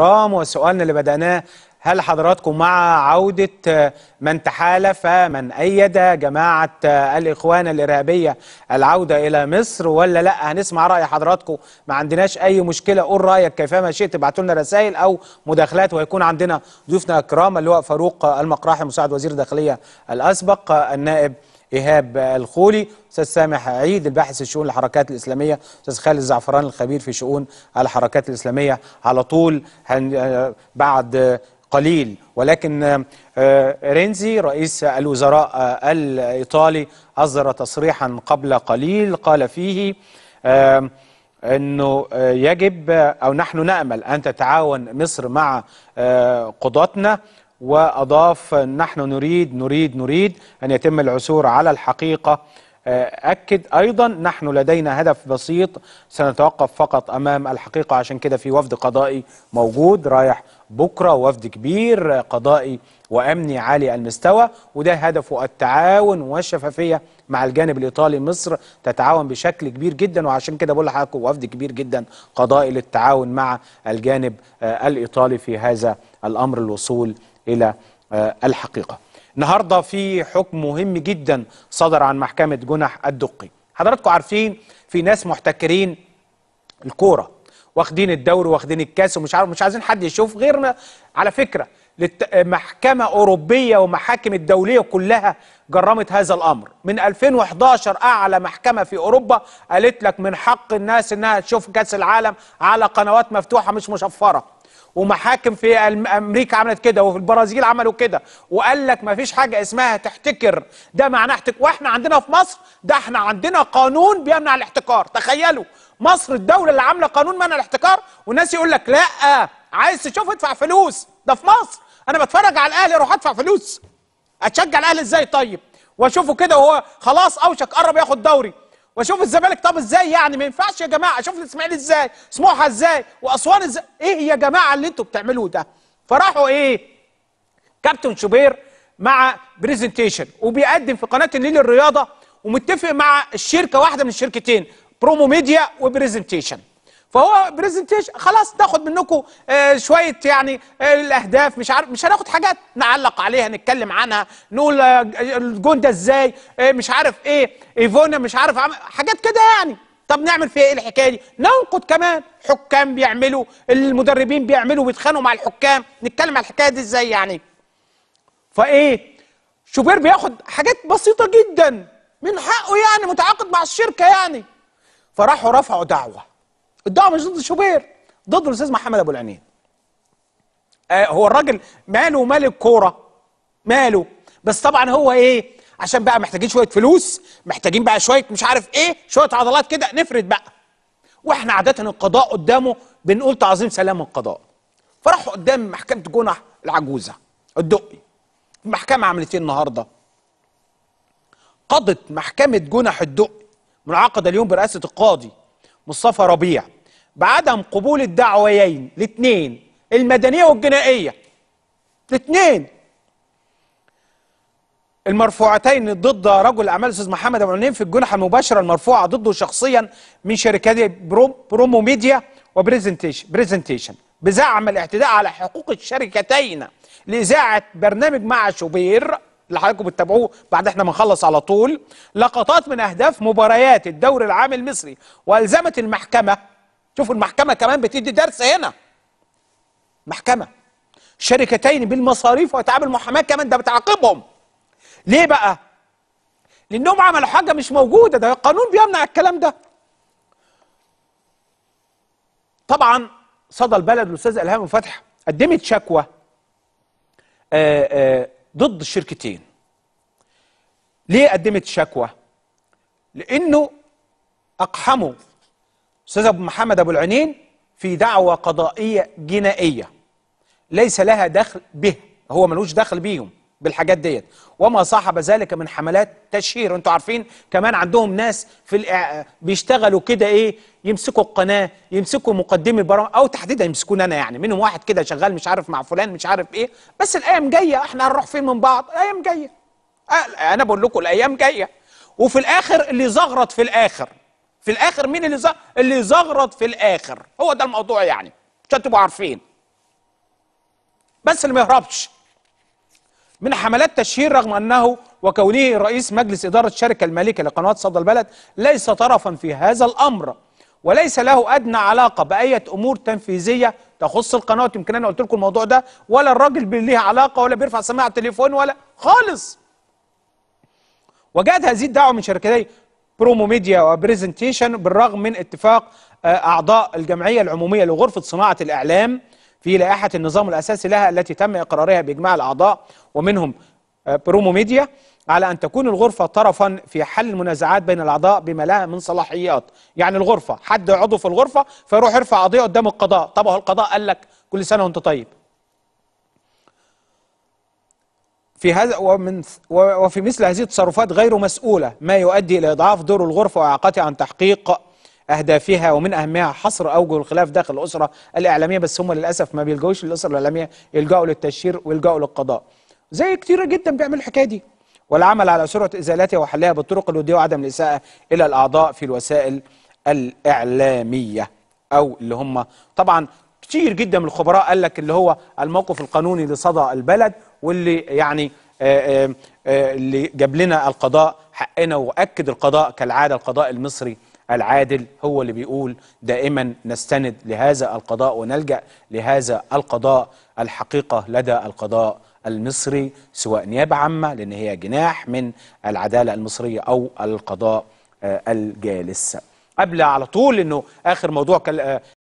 الكرام وسؤالنا اللي بدأناه هل حضراتكم مع عودة آه، من تحالف من أيد جماعة آه، الإخوان الإرهابية العودة إلى مصر ولا لا هنسمع رأي حضراتكم ما عندناش أي مشكلة قول رأيك كيفما شئت ابعتوا لنا رسائل أو مداخلات ويكون عندنا ضيوفنا الكرام اللواء فاروق المقراحي مساعد وزير الداخلية الأسبق آه، النائب ايهاب الخولي استاذ سامح عيد الباحث في شؤون الحركات الاسلاميه استاذ خالد زعفران الخبير في شؤون الحركات الاسلاميه على طول بعد قليل ولكن آه، رينزي رئيس الوزراء آه، الايطالي اصدر تصريحا قبل قليل قال فيه آه، انه يجب او نحن نامل ان تتعاون مصر مع قضاتنا وأضاف نحن نريد نريد نريد أن يتم العثور على الحقيقة أكد أيضا نحن لدينا هدف بسيط سنتوقف فقط أمام الحقيقة عشان كده في وفد قضائي موجود رايح بكرة وفد كبير قضائي وأمني عالي المستوى وده هدفه التعاون والشفافية مع الجانب الإيطالي مصر تتعاون بشكل كبير جدا وعشان كده بقول لحضرتك وفد كبير جدا قضائي للتعاون مع الجانب الإيطالي في هذا الأمر الوصول إلى آه، الحقيقة النهارده في حكم مهم جدا صدر عن محكمه جنح الدقي حضراتكم عارفين في ناس محتكرين الكوره واخدين الدوري واخدين الكاس ومش عارف مش عايزين حد يشوف غيرنا على فكره محكمه اوروبيه ومحاكم الدوليه كلها جرمت هذا الامر من 2011 اعلى محكمه في اوروبا قالت لك من حق الناس انها تشوف كاس العالم على قنوات مفتوحه مش مشفره ومحاكم في امريكا عملت كده وفي البرازيل عملوا كده وقال لك ما فيش حاجه اسمها تحتكر ده معناه احتك واحنا عندنا في مصر ده احنا عندنا قانون بيمنع الاحتكار تخيلوا مصر الدوله اللي عامله قانون منع الاحتكار والناس يقول لك لا عايز تشوف ادفع فلوس ده في مصر انا بتفرج على الاهلي اروح ادفع فلوس اتشجع الاهلي ازاي طيب واشوفه كده وهو خلاص اوشك قرب ياخد دوري واشوف الزمالك طب ازاي يعني ما ينفعش يا جماعه اشوف الاسماعيلي ازاي سموحه ازاي واسوان ازاي ايه يا جماعه اللي انتوا بتعملوه ده فراحوا ايه كابتن شوبير مع برزنتيشن وبيقدم في قناه النيل الرياضه ومتفق مع الشركه واحده من الشركتين برومو ميديا وبرزنتيشن فهو برزنتيشن خلاص ناخد منكم آه، شويه يعني آه، الاهداف مش عارف مش هناخد حاجات نعلق عليها نتكلم عنها نقول آه، الجون ده ازاي مش عارف ايه ايفونا مش عارف حاجات كده يعني طب نعمل فيها ايه الحكايه دي؟ ننقد كمان حكام بيعملوا المدربين بيعملوا بيتخانقوا مع الحكام نتكلم على الحكايه دي ازاي يعني؟ فايه؟ شوبير بياخد حاجات بسيطه جدا من حقه يعني متعاقد مع الشركه يعني فراحوا رفعوا دعوه الدعوه مش ضد شوبير ضد الاستاذ محمد ابو العينين آه هو الراجل ماله مال الكوره ماله بس طبعا هو ايه عشان بقى محتاجين شويه فلوس محتاجين بقى شويه مش عارف ايه شويه عضلات كده نفرد بقى واحنا عاده القضاء قدامه بنقول تعظيم سلام القضاء فراحوا قدام محكمه جنح العجوزه الدقي المحكمه عملت ايه النهارده قضت محكمه جنح الدقي منعقده اليوم برئاسه القاضي مصطفى ربيع بعدم قبول الدعويين الاثنين المدنيه والجنائيه الاثنين المرفوعتين ضد رجل اعمال الاستاذ محمد ابو في الجنحه المباشره المرفوعه ضده شخصيا من شركات برومو ميديا وبريزنتيشن بريزنتيشن بزعم الاعتداء على حقوق الشركتين لاذاعه برنامج مع شوبير اللي حضراتكم بتتابعوه بعد احنا ما نخلص على طول لقطات من اهداف مباريات الدوري العام المصري والزمت المحكمه شوفوا المحكمه كمان بتدي درس هنا محكمه شركتين بالمصاريف وتعامل المحاماه كمان ده بتعاقبهم ليه بقى لانهم عملوا حاجه مش موجوده ده القانون بيمنع الكلام ده طبعا صدى البلد الاستاذ الهام فتح قدمت شكوى آه، آه، ضد الشركتين ليه قدمت شكوى لانه اقحموا استاذ ابو محمد ابو العينين في دعوى قضائيه جنائيه ليس لها دخل به هو ملوش دخل بيهم بالحاجات ديت وما صاحب ذلك من حملات تشهير انتوا عارفين كمان عندهم ناس في الإع... بيشتغلوا كده ايه يمسكوا القناه يمسكوا مقدمي البرامج او تحديدا يمسكوني انا يعني منهم واحد كده شغال مش عارف مع فلان مش عارف ايه بس الايام جايه احنا هنروح فين من بعض الايام جايه انا بقول لكم الايام جايه وفي الاخر اللي زغرط في الاخر في الاخر مين اللي زغ... اللي زغرط في الاخر هو ده الموضوع يعني عشان تبقوا عارفين بس اللي ما يهربش من حملات تشهير رغم أنه وكونه رئيس مجلس إدارة الشركة المالكة لقنوات صدى البلد ليس طرفا في هذا الأمر وليس له أدنى علاقة بأية أمور تنفيذية تخص القناة يمكن أنا قلت لكم الموضوع ده ولا الراجل ليه علاقة ولا بيرفع سماعة تليفون ولا خالص وجاءت هذه الدعوة من شركتي برومو ميديا وبرزنتيشن بالرغم من اتفاق آه، أعضاء الجمعية العمومية لغرفة صناعة الإعلام في لائحة النظام الأساسي لها التي تم إقرارها بإجماع الأعضاء ومنهم آه، برومو ميديا على أن تكون الغرفة طرفا في حل المنازعات بين الأعضاء بما لها من صلاحيات يعني الغرفة حد عضو في الغرفة فيروح يرفع قضية قدام القضاء طب القضاء قال لك كل سنة وأنت طيب في هذا ومن وفي مثل هذه التصرفات غير مسؤولة ما يؤدي إلى إضعاف دور الغرفة وإعاقتها عن تحقيق أهدافها ومن أهمها حصر أوجه الخلاف داخل الأسرة الإعلامية بس هم للأسف ما بيلجأوش للأسرة الإعلامية يلجأوا للتشهير ويلجأوا للقضاء زي كتيرة جدا بيعمل الحكاية دي والعمل على سرعة إزالتها وحلها بالطرق الودية وعدم الإساءة إلى الأعضاء في الوسائل الإعلامية أو اللي هم طبعا كتير جدا من الخبراء قال لك اللي هو الموقف القانوني لصدى البلد واللي يعني آه، آه، آه، اللي جاب لنا القضاء حقنا واكد القضاء كالعاده القضاء المصري العادل هو اللي بيقول دائما نستند لهذا القضاء ونلجأ لهذا القضاء الحقيقة لدى القضاء المصري سواء نيابة عامة لأن هي جناح من العدالة المصرية أو القضاء آه، الجالس قبل على طول انه اخر موضوع آه،